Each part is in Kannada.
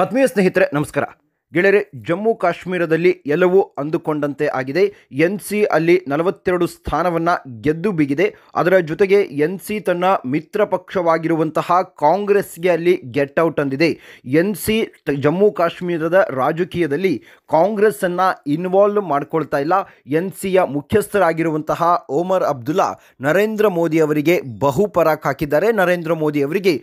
ಆತ್ಮೀಯ ಸ್ನೇಹಿತರೆ ನಮಸ್ಕಾರ ಗೆಳೆಯರೆ ಜಮ್ಮು ಕಾಶ್ಮೀರದಲ್ಲಿ ಎಲ್ಲವೂ ಅಂದುಕೊಂಡಂತೆ ಆಗಿದೆ ಎನ್ ಸಿ ಅಲ್ಲಿ ನಲವತ್ತೆರಡು ಸ್ಥಾನವನ್ನು ಗೆದ್ದು ಬಿಗಿದೆ ಅದರ ಜೊತೆಗೆ ಎನ್ ಸಿ ತನ್ನ ಮಿತ್ರ ಪಕ್ಷವಾಗಿರುವಂತಹ ಕಾಂಗ್ರೆಸ್ಗೆ ಅಲ್ಲಿ ಗೆಟ್ಔಟ್ ಅಂದಿದೆ ಎನ್ ಸಿ ಜಮ್ಮು ಕಾಶ್ಮೀರದ ರಾಜಕೀಯದಲ್ಲಿ ಕಾಂಗ್ರೆಸ್ಸನ್ನು ಇನ್ವಾಲ್ವ್ ಮಾಡ್ಕೊಳ್ತಾ ಇಲ್ಲ ಎನ್ ಸಿಯ ಮುಖ್ಯಸ್ಥರಾಗಿರುವಂತಹ ಓಮರ್ ಅಬ್ದುಲ್ಲಾ ನರೇಂದ್ರ ಮೋದಿ ಅವರಿಗೆ ಬಹುಪರಾಕ್ ಹಾಕಿದ್ದಾರೆ ನರೇಂದ್ರ ಮೋದಿ ಅವರಿಗೆ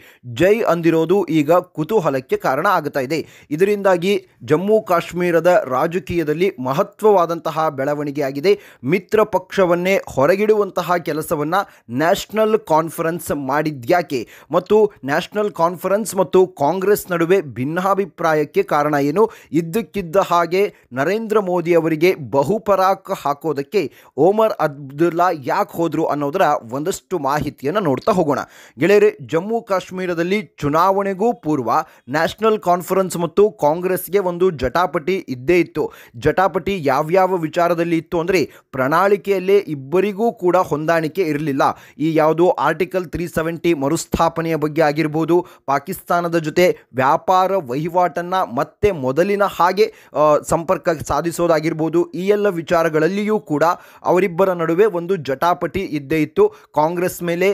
ಜೈ ಅಂದಿರೋದು ಈಗ ಕುತೂಹಲಕ್ಕೆ ಕಾರಣ ಆಗ್ತಾ ಇದೆ ಇದರಿಂದಾಗಿ ಜಮ್ಮು ಕಾಶ್ಮೀರದ ರಾಜಕೀಯದಲ್ಲಿ ಮಹತ್ವವಾದಂತಹ ಬೆಳವಣಿಗೆಯಾಗಿದೆ ಮಿತ್ರ ಪಕ್ಷವನ್ನೇ ಹೊರಗಿಡುವಂತಹ ಕೆಲಸವನ್ನು ನ್ಯಾಷನಲ್ ಕಾನ್ಫರೆನ್ಸ್ ಮಾಡಿದ್ಯಾಕೆ ಮತ್ತು ನ್ಯಾಷನಲ್ ಕಾನ್ಫರೆನ್ಸ್ ಮತ್ತು ಕಾಂಗ್ರೆಸ್ ನಡುವೆ ಭಿನ್ನಾಭಿಪ್ರಾಯಕ್ಕೆ ಕಾರಣ ಏನು ಇದ್ದಕ್ಕಿದ್ದ ಹಾಗೆ ನರೇಂದ್ರ ಮೋದಿ ಅವರಿಗೆ ಬಹುಪರಾಕ್ ಹಾಕೋದಕ್ಕೆ ಓಮರ್ ಅಬ್ದುಲ್ಲಾ ಯಾಕೆ ಹೋದರು ಅನ್ನೋದರ ಒಂದಷ್ಟು ಮಾಹಿತಿಯನ್ನು ನೋಡ್ತಾ ಹೋಗೋಣ ಗೆಳೆಯರೆ ಜಮ್ಮು ಕಾಶ್ಮೀರದಲ್ಲಿ ಚುನಾವಣೆಗೂ ಪೂರ್ವ ನ್ಯಾಷನಲ್ ಕಾನ್ಫರೆನ್ಸ್ ಮತ್ತು ಕಾಂಗ್ರೆಸ್ಗೆ ಒಂದು ಜಟಾಪಟಿ ಇದ್ದೇ ಇತ್ತು ಜಟಾಪಟಿ ಯಾವ್ಯಾವ ವಿಚಾರದಲ್ಲಿ ಇತ್ತು ಅಂದರೆ ಪ್ರಣಾಳಿಕೆಯಲ್ಲೇ ಇಬ್ಬರಿಗೂ ಕೂಡ ಹೊಂದಾಣಿಕೆ ಇರಲಿಲ್ಲ ಈ ಯಾವುದು ಆರ್ಟಿಕಲ್ ತ್ರೀ ಸೆವೆಂಟಿ ಮರುಸ್ಥಾಪನೆಯ ಬಗ್ಗೆ ಆಗಿರ್ಬೋದು ಪಾಕಿಸ್ತಾನದ ಜೊತೆ ವ್ಯಾಪಾರ ವಹಿವಾಟನ್ನು ಮತ್ತೆ ಮೊದಲಿನ ಹಾಗೆ ಸಂಪರ್ಕ ಸಾಧಿಸೋದಾಗಿರ್ಬೋದು ಈ ಎಲ್ಲ ವಿಚಾರಗಳಲ್ಲಿಯೂ ಕೂಡ ಅವರಿಬ್ಬರ ನಡುವೆ ಒಂದು ಜಟಾಪಟಿ ಇದ್ದೇ ಇತ್ತು ಕಾಂಗ್ರೆಸ್ ಮೇಲೆ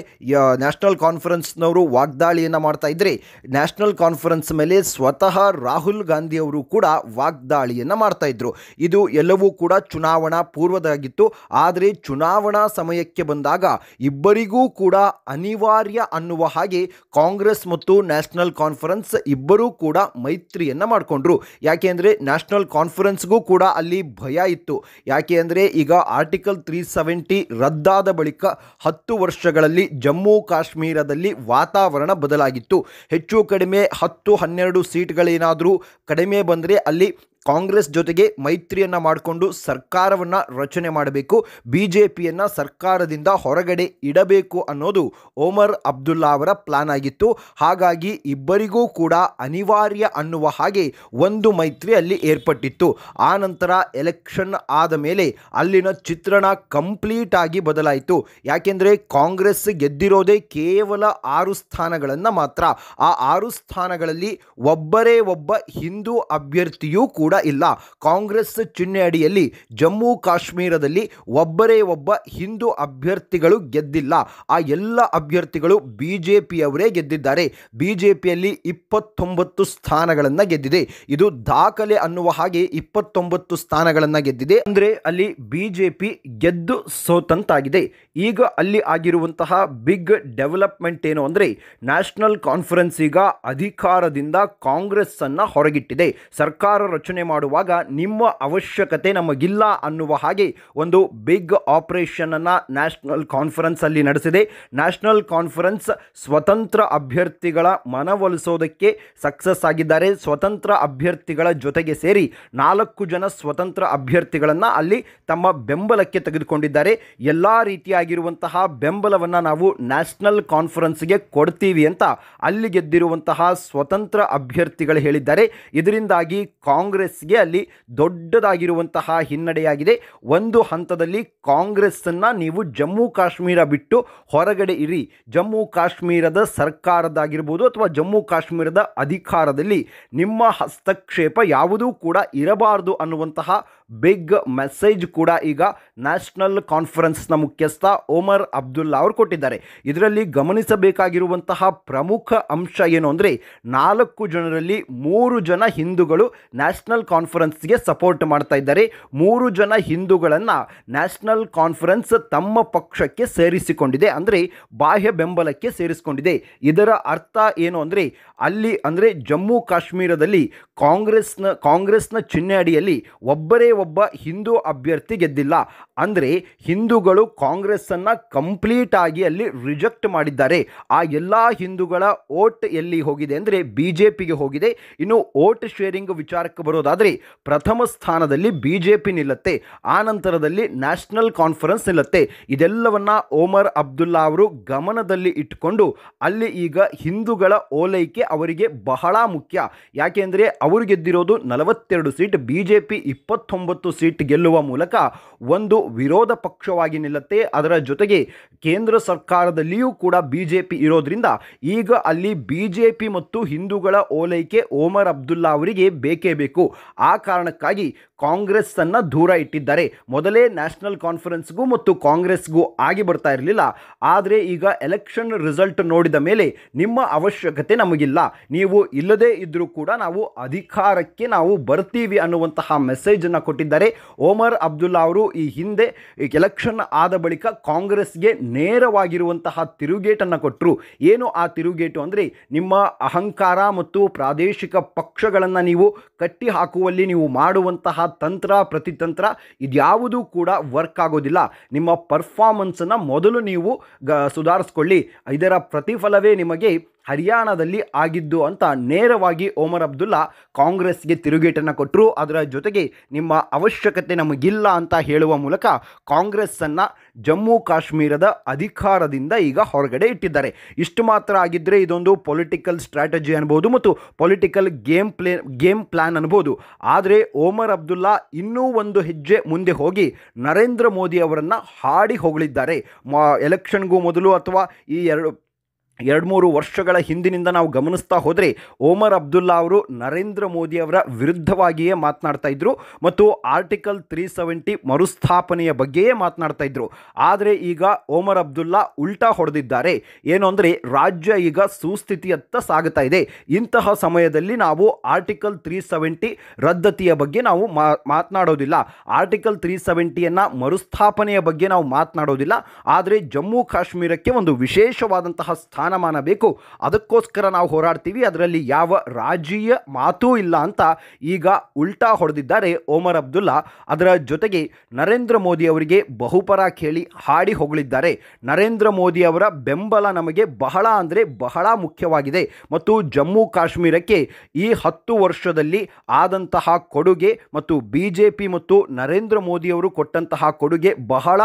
ನ್ಯಾಷನಲ್ ಕಾನ್ಫರೆನ್ಸ್ನವರು ವಾಗ್ದಾಳಿಯನ್ನು ಮಾಡ್ತಾ ಇದ್ದರೆ ನ್ಯಾಷನಲ್ ಕಾನ್ಫರೆನ್ಸ್ ಮೇಲೆ ಸ್ವತಃ ರಾಹುಲ್ ಗಾಂಧಿ ಅವರು ಕೂಡ ಕೂಡ ವಾಗ್ದಾಳಿಯನ್ನು ಮಾಡ್ತಾ ಇದ್ರು ಇದು ಎಲ್ಲವೂ ಕೂಡ ಚುನಾವಣಾ ಪೂರ್ವದಾಗಿತ್ತು ಆದರೆ ಚುನಾವಣಾ ಸಮಯಕ್ಕೆ ಬಂದಾಗ ಇಬ್ಬರಿಗೂ ಕೂಡ ಅನಿವಾರ್ಯ ಅನ್ನುವ ಹಾಗೆ ಕಾಂಗ್ರೆಸ್ ಮತ್ತು ನ್ಯಾಷನಲ್ ಕಾನ್ಫರೆನ್ಸ್ ಇಬ್ಬರೂ ಕೂಡ ಮೈತ್ರಿಯನ್ನು ಮಾಡಿಕೊಂಡ್ರು ಯಾಕೆಂದರೆ ನ್ಯಾಷನಲ್ ಕಾನ್ಫರೆನ್ಸ್ಗೂ ಕೂಡ ಅಲ್ಲಿ ಭಯ ಇತ್ತು ಯಾಕೆ ಅಂದರೆ ಈಗ ಆರ್ಟಿಕಲ್ ತ್ರೀ ಸೆವೆಂಟಿ ರದ್ದಾದ ಬಳಿಕ ಹತ್ತು ವರ್ಷಗಳಲ್ಲಿ ಜಮ್ಮು ಕಾಶ್ಮೀರದಲ್ಲಿ ವಾತಾವರಣ ಬದಲಾಗಿತ್ತು ಹೆಚ್ಚು ಕಡಿಮೆ ಹತ್ತು ಹನ್ನೆರಡು ಸೀಟ್ಗಳೇನಾದರೂ ಕಡಿಮೆ ಬಂದರೆ ಇದೆ ಅಲ್ಲಿ ಕಾಂಗ್ರೆಸ್ ಜೊತೆಗೆ ಮೈತ್ರಿಯನ್ನ ಮಾಡಿಕೊಂಡು ಸರ್ಕಾರವನ್ನ ರಚನೆ ಮಾಡಬೇಕು ಬಿ ಜೆ ಪಿಯನ್ನು ಸರ್ಕಾರದಿಂದ ಹೊರಗಡೆ ಇಡಬೇಕು ಅನ್ನೋದು ಓಮರ್ ಅಬ್ದುಲ್ಲಾ ಅವರ ಪ್ಲಾನ್ ಆಗಿತ್ತು ಹಾಗಾಗಿ ಇಬ್ಬರಿಗೂ ಕೂಡ ಅನಿವಾರ್ಯ ಅನ್ನುವ ಹಾಗೆ ಒಂದು ಮೈತ್ರಿ ಅಲ್ಲಿ ಏರ್ಪಟ್ಟಿತ್ತು ಆ ನಂತರ ಎಲೆಕ್ಷನ್ ಆದ ಮೇಲೆ ಅಲ್ಲಿನ ಚಿತ್ರಣ ಕಂಪ್ಲೀಟ್ ಆಗಿ ಬದಲಾಯಿತು ಯಾಕೆಂದರೆ ಕಾಂಗ್ರೆಸ್ ಗೆದ್ದಿರೋದೇ ಕೇವಲ ಆರು ಸ್ಥಾನಗಳನ್ನು ಮಾತ್ರ ಆ ಆರು ಸ್ಥಾನಗಳಲ್ಲಿ ಒಬ್ಬರೇ ಒಬ್ಬ ಹಿಂದೂ ಅಭ್ಯರ್ಥಿಯೂ ಕೂಡ ಕೂಡ ಇಲ್ಲ ಕಾಂಗ್ರೆಸ್ ಚಿಹ್ನೆ ಅಡಿಯಲ್ಲಿ ಜಮ್ಮು ಕಾಶ್ಮೀರದಲ್ಲಿ ಒಬ್ಬರೇ ಒಬ್ಬ ಹಿಂದೂ ಅಭ್ಯರ್ಥಿಗಳು ಗೆದ್ದಿಲ್ಲ ಆ ಎಲ್ಲ ಅಭ್ಯರ್ಥಿಗಳು ಬಿಜೆಪಿಯವರೇ ಗೆದ್ದಿದ್ದಾರೆ ಬಿಜೆಪಿಯಲ್ಲಿ ಇಪ್ಪತ್ತೊಂಬತ್ತು ಸ್ಥಾನಗಳನ್ನು ಗೆದ್ದಿದೆ ಇದು ದಾಖಲೆ ಅನ್ನುವ ಹಾಗೆ ಇಪ್ಪತ್ತೊಂಬತ್ತು ಸ್ಥಾನಗಳನ್ನು ಗೆದ್ದಿದೆ ಅಂದರೆ ಅಲ್ಲಿ ಬಿಜೆಪಿ ಗೆದ್ದು ಸೋತಂತಾಗಿದೆ ಈಗ ಅಲ್ಲಿ ಆಗಿರುವಂತಹ ಬಿಗ್ ಡೆವಲಪ್ಮೆಂಟ್ ಏನು ಅಂದರೆ ನ್ಯಾಷನಲ್ ಕಾನ್ಫರೆನ್ಸ್ ಈಗ ಅಧಿಕಾರದಿಂದ ಕಾಂಗ್ರೆಸ್ ಅನ್ನ ಹೊರಗಿಟ್ಟಿದೆ ಸರ್ಕಾರ ರಚನೆ ಮಾಡುವಾಗ ನಿಮ್ಮ ಅವಶ್ಯಕತೆ ನಮಗಿಲ್ಲ ಅನ್ನುವ ಹಾಗೆ ಒಂದು ಬಿಗ್ ಆಪರೇಷನನ್ನು ನ್ಯಾಷನಲ್ ಕಾನ್ಫರೆನ್ಸಲ್ಲಿ ನಡೆಸಿದೆ ನ್ಯಾಷನಲ್ ಕಾನ್ಫರೆನ್ಸ್ ಸ್ವತಂತ್ರ ಅಭ್ಯರ್ಥಿಗಳ ಮನವೊಲಿಸೋದಕ್ಕೆ ಸಕ್ಸಸ್ ಆಗಿದ್ದಾರೆ ಸ್ವತಂತ್ರ ಅಭ್ಯರ್ಥಿಗಳ ಜೊತೆಗೆ ಸೇರಿ ನಾಲ್ಕು ಜನ ಸ್ವತಂತ್ರ ಅಭ್ಯರ್ಥಿಗಳನ್ನು ಅಲ್ಲಿ ತಮ್ಮ ಬೆಂಬಲಕ್ಕೆ ತೆಗೆದುಕೊಂಡಿದ್ದಾರೆ ಎಲ್ಲ ರೀತಿಯಾಗಿರುವಂತಹ ಬೆಂಬಲವನ್ನು ನಾವು ನ್ಯಾಷನಲ್ ಕಾನ್ಫರೆನ್ಸ್ಗೆ ಕೊಡ್ತೀವಿ ಅಂತ ಅಲ್ಲಿ ಗೆದ್ದಿರುವಂತಹ ಸ್ವತಂತ್ರ ಅಭ್ಯರ್ಥಿಗಳು ಹೇಳಿದ್ದಾರೆ ಇದರಿಂದಾಗಿ ಕಾಂಗ್ರೆಸ್ ಕಾಂಗ್ರೆಸ್ಗೆ ಅಲ್ಲಿ ದೊಡ್ಡದಾಗಿರುವಂತಹ ಹಿನ್ನಡೆಯಾಗಿದೆ ಒಂದು ಹಂತದಲ್ಲಿ ಕಾಂಗ್ರೆಸ್ಸನ್ನು ನೀವು ಜಮ್ಮು ಕಾಶ್ಮೀರ ಬಿಟ್ಟು ಹೊರಗಡೆ ಇರಿ ಜಮ್ಮು ಕಾಶ್ಮೀರದ ಸರ್ಕಾರದಾಗಿರ್ಬೋದು ಅಥವಾ ಜಮ್ಮು ಕಾಶ್ಮೀರದ ಅಧಿಕಾರದಲ್ಲಿ ನಿಮ್ಮ ಹಸ್ತಕ್ಷೇಪ ಯಾವುದೂ ಕೂಡ ಇರಬಾರದು ಅನ್ನುವಂತಹ ಬಿಗ್ ಮೆಸೇಜ್ ಕೂಡ ಈಗ ನ್ಯಾಷನಲ್ ಕಾನ್ಫರೆನ್ಸ್ನ ಮುಖ್ಯಸ್ಥ ಓಮರ್ ಅಬ್ದುಲ್ಲಾ ಅವರು ಕೊಟ್ಟಿದ್ದಾರೆ ಇದರಲ್ಲಿ ಗಮನಿಸಬೇಕಾಗಿರುವಂತಹ ಪ್ರಮುಖ ಅಂಶ ಏನು ಅಂದರೆ ನಾಲ್ಕು ಜನರಲ್ಲಿ ಮೂರು ಜನ ಹಿಂದೂಗಳು ನ್ಯಾಷನಲ್ ಕಾನ್ಫರೆನ್ಸ್ಗೆ ಸಪೋರ್ಟ್ ಮಾಡ್ತಾ ಇದ್ದಾರೆ ಮೂರು ಜನ ಹಿಂದೂಗಳನ್ನು ನ್ಯಾಷನಲ್ ಕಾನ್ಫರೆನ್ಸ್ ತಮ್ಮ ಪಕ್ಷಕ್ಕೆ ಸೇರಿಸಿಕೊಂಡಿದೆ ಅಂದರೆ ಬಾಹ್ಯ ಬೆಂಬಲಕ್ಕೆ ಸೇರಿಸಿಕೊಂಡಿದೆ ಇದರ ಅರ್ಥ ಏನು ಅಂದರೆ ಅಲ್ಲಿ ಅಂದರೆ ಜಮ್ಮು ಕಾಶ್ಮೀರದಲ್ಲಿ ಕಾಂಗ್ರೆಸ್ನ ಕಾಂಗ್ರೆಸ್ನ ಚಿಹ್ನೆ ಅಡಿಯಲ್ಲಿ ಒಬ್ಬರೇ ಒಬ್ಬ ಹಿಂದೂ ಅಭ್ಯರ್ಥಿ ಗೆದ್ದಿಲ್ಲ ಅಂದರೆ ಹಿಂದೂಗಳು ಕಾಂಗ್ರೆಸ್ಸನ್ನು ಕಂಪ್ಲೀಟ್ ಆಗಿ ಅಲ್ಲಿ ರಿಜೆಕ್ಟ್ ಮಾಡಿದ್ದಾರೆ ಆ ಎಲ್ಲ ಹಿಂದೂಗಳ ಓಟ್ ಎಲ್ಲಿ ಹೋಗಿದೆ ಅಂದರೆ ಬಿ ಜೆ ಪಿಗೆ ಹೋಗಿದೆ ಇನ್ನು ಓಟ್ ಶೇರಿಂಗ್ ವಿಚಾರಕ್ಕೆ ಬರೋದಾದರೆ ಪ್ರಥಮ ಸ್ಥಾನದಲ್ಲಿ ಬಿ ಜೆ ಪಿ ನಿಲ್ಲತ್ತೆ ಆ ನಂತರದಲ್ಲಿ ನ್ಯಾಷನಲ್ ಕಾನ್ಫರೆನ್ಸ್ ನಿಲ್ಲತ್ತೆ ಇದೆಲ್ಲವನ್ನು ಓಮರ್ ಅಬ್ದುಲ್ಲಾ ಅವರು ಗಮನದಲ್ಲಿ ಇಟ್ಟುಕೊಂಡು ಅಲ್ಲಿ ಈಗ ಹಿಂದೂಗಳ ಓಲೈಕೆ ಅವರಿಗೆ ಬಹಳ ಮುಖ್ಯ ಯಾಕೆಂದರೆ ಅವರು ಗೆದ್ದಿರೋದು ನಲವತ್ತೆರಡು ಸೀಟ್ ಬಿ ಜೆ ಪಿ ಇಪ್ಪತ್ತೊಂಬತ್ತು ಸೀಟ್ ಗೆಲ್ಲುವ ಮೂಲಕ ಒಂದು ವಿರೋಧ ಪಕ್ಷವಾಗಿ ನಿಲ್ಲುತ್ತೆ ಅದರ ಜೊತೆಗೆ ಕೇಂದ್ರ ಸರ್ಕಾರದಲ್ಲಿಯೂ ಕೂಡ ಬಿ ಜೆ ಪಿ ಇರೋದ್ರಿಂದ ಈಗ ಅಲ್ಲಿ ಬಿ ಜೆ ಪಿ ಮತ್ತು ಹಿಂದೂಗಳ ಓಲೈಕೆ ಓಮರ್ ಅಬ್ದುಲ್ಲಾ ಅವರಿಗೆ ಬೇಕೇ ಬೇಕು ಆ ಕಾರಣಕ್ಕಾಗಿ ಕಾಂಗ್ರೆಸ್ಸನ್ನು ದೂರ ಇಟ್ಟಿದ್ದಾರೆ ಮೊದಲೇ ನ್ಯಾಷನಲ್ ಕಾನ್ಫರೆನ್ಸ್ಗೂ ಮತ್ತು ಕಾಂಗ್ರೆಸ್ಗೂ ಆಗಿ ಬರ್ತಾ ಇರಲಿಲ್ಲ ಆದರೆ ಈಗ ಎಲೆಕ್ಷನ್ ರಿಸಲ್ಟ್ ನೋಡಿದ ಮೇಲೆ ನಿಮ್ಮ ಅವಶ್ಯಕತೆ ನಮಗಿಲ್ಲ ನೀವು ಇಲ್ಲದೇ ಇದ್ದರೂ ಕೂಡ ನಾವು ಅಧಿಕಾರಕ್ಕೆ ನಾವು ಬರ್ತೀವಿ ಅನ್ನುವಂತಹ ಮೆಸೇಜನ್ನು ಕೊಟ್ಟಿದ್ದಾರೆ ಓಮರ್ ಅಬ್ದುಲ್ಲಾ ಅವರು ಈ ಹಿಂದೆ ಹಿಂದೆ ಎಲೆಕ್ಷನ್ ಆದ ಬಳಿಕ ಕಾಂಗ್ರೆಸ್ಗೆ ನೇರವಾಗಿರುವಂತಹ ತಿರುಗೇಟನ್ನು ಕೊಟ್ಟರು ಏನು ಆ ತಿರುಗೇಟು ಅಂದರೆ ನಿಮ್ಮ ಅಹಂಕಾರ ಮತ್ತು ಪ್ರಾದೇಶಿಕ ಪಕ್ಷಗಳನ್ನು ನೀವು ಕಟ್ಟಿ ಹಾಕುವಲ್ಲಿ ನೀವು ಮಾಡುವಂತಹ ತಂತ್ರ ಪ್ರತಿತಂತ್ರ ಇದ್ಯಾವುದೂ ಕೂಡ ವರ್ಕ್ ಆಗೋದಿಲ್ಲ ನಿಮ್ಮ ಪರ್ಫಾರ್ಮೆನ್ಸನ್ನು ಮೊದಲು ನೀವು ಗ ಸುಧಾರಿಸ್ಕೊಳ್ಳಿ ಇದರ ಪ್ರತಿಫಲವೇ ನಿಮಗೆ ಹರಿಯಾಣದಲ್ಲಿ ಆಗಿದ್ದು ಅಂತ ನೇರವಾಗಿ ಓಮರ್ ಅಬ್ದುಲ್ಲಾ ಕಾಂಗ್ರೆಸ್ಗೆ ತಿರುಗೇಟನ್ನು ಕೊಟ್ಟರು ಅದರ ಜೊತೆಗೆ ನಿಮ್ಮ ಅವಶ್ಯಕತೆ ನಮಗಿಲ್ಲ ಅಂತ ಹೇಳುವ ಮೂಲಕ ಕಾಂಗ್ರೆಸ್ಸನ್ನು ಜಮ್ಮು ಕಾಶ್ಮೀರದ ಅಧಿಕಾರದಿಂದ ಈಗ ಹೊರಗಡೆ ಇಟ್ಟಿದ್ದಾರೆ ಇಷ್ಟು ಮಾತ್ರ ಆಗಿದ್ದರೆ ಇದೊಂದು ಪೊಲಿಟಿಕಲ್ ಸ್ಟ್ರಾಟಜಿ ಅನ್ಬೋದು ಮತ್ತು political game play game plan ಅನ್ಬೋದು ಆದರೆ ಓಮರ್ ಅಬ್ದುಲ್ಲಾ ಇನ್ನೂ ಒಂದು ಹೆಜ್ಜೆ ಮುಂದೆ ಹೋಗಿ ನರೇಂದ್ರ ಮೋದಿ ಅವರನ್ನು ಹಾಡಿ ಹೊಗಳಿದ್ದಾರೆ ಮಾ ಎಲೆಕ್ಷನ್ಗೂ ಮೊದಲು ಅಥವಾ ಈ ಎರಡು ಎರಡು ಮೂರು ವರ್ಷಗಳ ಹಿಂದಿನಿಂದ ನಾವು ಗಮನಿಸ್ತಾ ಹೋದರೆ ಓಮರ್ ಅಬ್ದುಲ್ಲಾ ಅವರು ನರೇಂದ್ರ ಮೋದಿ ಅವರ ವಿರುದ್ಧವಾಗಿಯೇ ಮಾತನಾಡ್ತಾ ಇದ್ದರು ಮತ್ತು ಆರ್ಟಿಕಲ್ ತ್ರೀ ಸೆವೆಂಟಿ ಮರುಸ್ಥಾಪನೆಯ ಬಗ್ಗೆಯೇ ಮಾತನಾಡ್ತಾ ಇದ್ದರು ಆದರೆ ಈಗ ಓಮರ್ ಅಬ್ದುಲ್ಲಾ ಉಲ್ಟಾ ಹೊಡೆದಿದ್ದಾರೆ ಏನು ಅಂದರೆ ರಾಜ್ಯ ಈಗ ಸುಸ್ಥಿತಿಯತ್ತ ಸಾಗುತ್ತಾ ಇದೆ ಇಂತಹ ಸಮಯದಲ್ಲಿ ನಾವು ಆರ್ಟಿಕಲ್ ತ್ರೀ ಸೆವೆಂಟಿ ರದ್ದತಿಯ ಬಗ್ಗೆ ನಾವು ಮಾತನಾಡೋದಿಲ್ಲ ಆರ್ಟಿಕಲ್ ತ್ರೀ ಸೆವೆಂಟಿಯನ್ನು ಮರುಸ್ಥಾಪನೆಯ ಬಗ್ಗೆ ನಾವು ಮಾತನಾಡೋದಿಲ್ಲ ಆದರೆ ಜಮ್ಮು ಕಾಶ್ಮೀರಕ್ಕೆ ಒಂದು ವಿಶೇಷವಾದಂತಹ ಸ್ಥಾನ ಸ್ಥಾನಮಾನ ಬೇಕು ಅದಕ್ಕೋಸ್ಕರ ನಾವು ಹೋರಾಡ್ತೀವಿ ಅದರಲ್ಲಿ ಯಾವ ರಾಜೀಯ ಮಾತೂ ಇಲ್ಲ ಅಂತ ಈಗ ಉಲ್ಟಾ ಹೊಡೆದಿದ್ದಾರೆ ಓಮರ್ ಅಬ್ದುಲ್ಲಾ ಅದರ ಜೊತೆಗೆ ನರೇಂದ್ರ ಮೋದಿ ಅವರಿಗೆ ಬಹುಪರ ಕೇಳಿ ಹಾಡಿ ಹೊಗಳಿದ್ದಾರೆ ನರೇಂದ್ರ ಮೋದಿ ಅವರ ಬೆಂಬಲ ನಮಗೆ ಬಹಳ ಅಂದರೆ ಬಹಳ ಮುಖ್ಯವಾಗಿದೆ ಮತ್ತು ಜಮ್ಮು ಕಾಶ್ಮೀರಕ್ಕೆ ಈ ಹತ್ತು ವರ್ಷದಲ್ಲಿ ಆದಂತಹ ಕೊಡುಗೆ ಮತ್ತು ಬಿ ಜೆ ಪಿ ಮತ್ತು ನರೇಂದ್ರ ಮೋದಿಯವರು ಕೊಟ್ಟಂತಹ ಕೊಡುಗೆ ಬಹಳ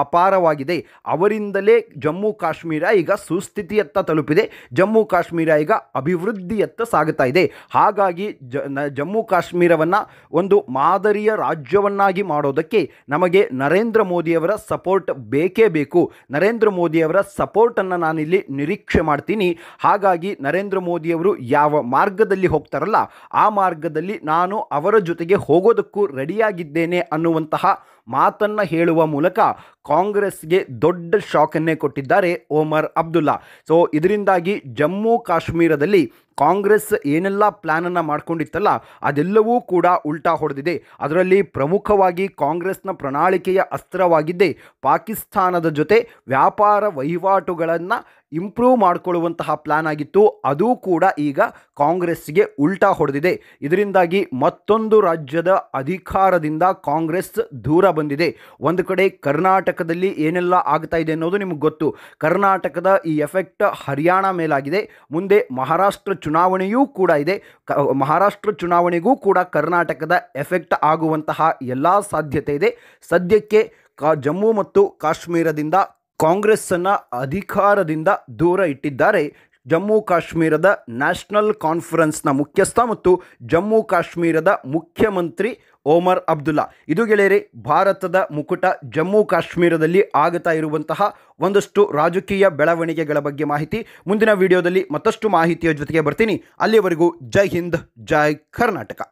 ಅಪಾರವಾಗಿದೆ ಅವರಿಂದಲೇ ಜಮ್ಮು ಕಾಶ್ಮೀರ ಈಗ ಸುಸ್ಥಿತಿಯತ್ತ ತಲುಪಿದೆ ಜಮ್ಮು ಕಾಶ್ಮೀರ ಈಗ ಅಭಿವೃದ್ಧಿಯತ್ತ ಸಾಗುತ್ತಾ ಇದೆ ಹಾಗಾಗಿ ಜ ಜಮ್ಮು ಕಾಶ್ಮೀರವನ್ನು ಒಂದು ಮಾದರಿಯ ರಾಜ್ಯವನ್ನಾಗಿ ಮಾಡೋದಕ್ಕೆ ನಮಗೆ ನರೇಂದ್ರ ಮೋದಿಯವರ ಸಪೋರ್ಟ್ ಬೇಕೇ ಬೇಕು ನರೇಂದ್ರ ಮೋದಿಯವರ ಸಪೋರ್ಟನ್ನು ನಾನಿಲ್ಲಿ ನಿರೀಕ್ಷೆ ಮಾಡ್ತೀನಿ ಹಾಗಾಗಿ ನರೇಂದ್ರ ಮೋದಿಯವರು ಯಾವ ಮಾರ್ಗದಲ್ಲಿ ಹೋಗ್ತಾರಲ್ಲ ಆ ಮಾರ್ಗದಲ್ಲಿ ನಾನು ಅವರ ಜೊತೆಗೆ ಹೋಗೋದಕ್ಕೂ ರೆಡಿಯಾಗಿದ್ದೇನೆ ಅನ್ನುವಂತಹ ಮಾತನ್ನು ಹೇಳುವ ಮೂಲಕ ಕಾಂಗ್ರೆಸ್ಗೆ ದೊಡ್ಡ ಶಾಕನ್ನೇ ಕೊಟ್ಟಿದ್ದಾರೆ ಓಮರ್ ಅಬ್ದುಲ್ಲಾ ಸೊ ಇದರಿಂದಾಗಿ ಜಮ್ಮು ಕಾಶ್ಮೀರದಲ್ಲಿ ಕಾಂಗ್ರೆಸ್ ಏನೆಲ್ಲ ಪ್ಲ್ಯಾನನ್ನು ಮಾಡಿಕೊಂಡಿತ್ತಲ್ಲ ಅದೆಲ್ಲವೂ ಕೂಡ ಉಲ್ಟಾ ಹೊಡೆದಿದೆ ಅದರಲ್ಲಿ ಪ್ರಮುಖವಾಗಿ ಕಾಂಗ್ರೆಸ್ನ ಪ್ರಣಾಳಿಕೆಯ ಅಸ್ತ್ರವಾಗಿದ್ದೇ ಪಾಕಿಸ್ತಾನದ ಜೊತೆ ವ್ಯಾಪಾರ ವಹಿವಾಟುಗಳನ್ನು ಇಂಪ್ರೂವ್ ಮಾಡಿಕೊಳ್ಳುವಂತಹ ಪ್ಲ್ಯಾನ್ ಆಗಿತ್ತು ಅದು ಕೂಡ ಈಗ ಕಾಂಗ್ರೆಸ್ಗೆ ಉಲ್ಟಾ ಹೊಡೆದಿದೆ ಇದರಿಂದಾಗಿ ಮತ್ತೊಂದು ರಾಜ್ಯದ ಅಧಿಕಾರದಿಂದ ಕಾಂಗ್ರೆಸ್ ದೂರ ಬಂದಿದೆ ಒಂದು ಕಡೆ ಕರ್ನಾಟಕದಲ್ಲಿ ಏನೆಲ್ಲ ಆಗ್ತಾ ಇದೆ ಅನ್ನೋದು ನಿಮಗೆ ಗೊತ್ತು ಕರ್ನಾಟಕದ ಈ ಎಫೆಕ್ಟ್ ಹರಿಯಾಣ ಮೇಲಾಗಿದೆ ಮುಂದೆ ಮಹಾರಾಷ್ಟ್ರ ಚುನಾವಣೆಯೂ ಕೂಡ ಇದೆ ಮಹಾರಾಷ್ಟ್ರ ಚುನಾವಣೆಗೂ ಕೂಡ ಕರ್ನಾಟಕದ ಎಫೆಕ್ಟ್ ಆಗುವಂತಹ ಎಲ್ಲ ಸಾಧ್ಯತೆ ಇದೆ ಸದ್ಯಕ್ಕೆ ಕಾ ಜಮ್ಮು ಮತ್ತು ಕಾಶ್ಮೀರದಿಂದ ಕಾಂಗ್ರೆಸ್ಸನ್ನು ಅಧಿಕಾರದಿಂದ ದೂರ ಇಟ್ಟಿದ್ದಾರೆ ಜಮ್ಮು ಕಾಶ್ಮೀರದ ನ್ಯಾಷನಲ್ ಕಾನ್ಫರೆನ್ಸ್ನ ಮುಖ್ಯಸ್ಥ ಮತ್ತು ಜಮ್ಮು ಕಾಶ್ಮೀರದ ಮುಖ್ಯಮಂತ್ರಿ ಓಮರ್ ಅಬ್ದುಲ್ಲಾ ಇದು ಗೆಳೆಯರಿ ಭಾರತದ ಮುಕುಟ ಜಮ್ಮು ಕಾಶ್ಮೀರದಲ್ಲಿ ಆಗುತ್ತಾ ಇರುವಂತಹ ಒಂದಷ್ಟು ರಾಜಕೀಯ ಬೆಳವಣಿಗೆಗಳ ಬಗ್ಗೆ ಮಾಹಿತಿ ಮುಂದಿನ ವಿಡಿಯೋದಲ್ಲಿ ಮತ್ತಷ್ಟು ಮಾಹಿತಿಯ ಜೊತೆಗೆ ಬರ್ತೀನಿ ಅಲ್ಲಿಯವರೆಗೂ ಜೈ ಹಿಂದ್ ಜೈ ಕರ್ನಾಟಕ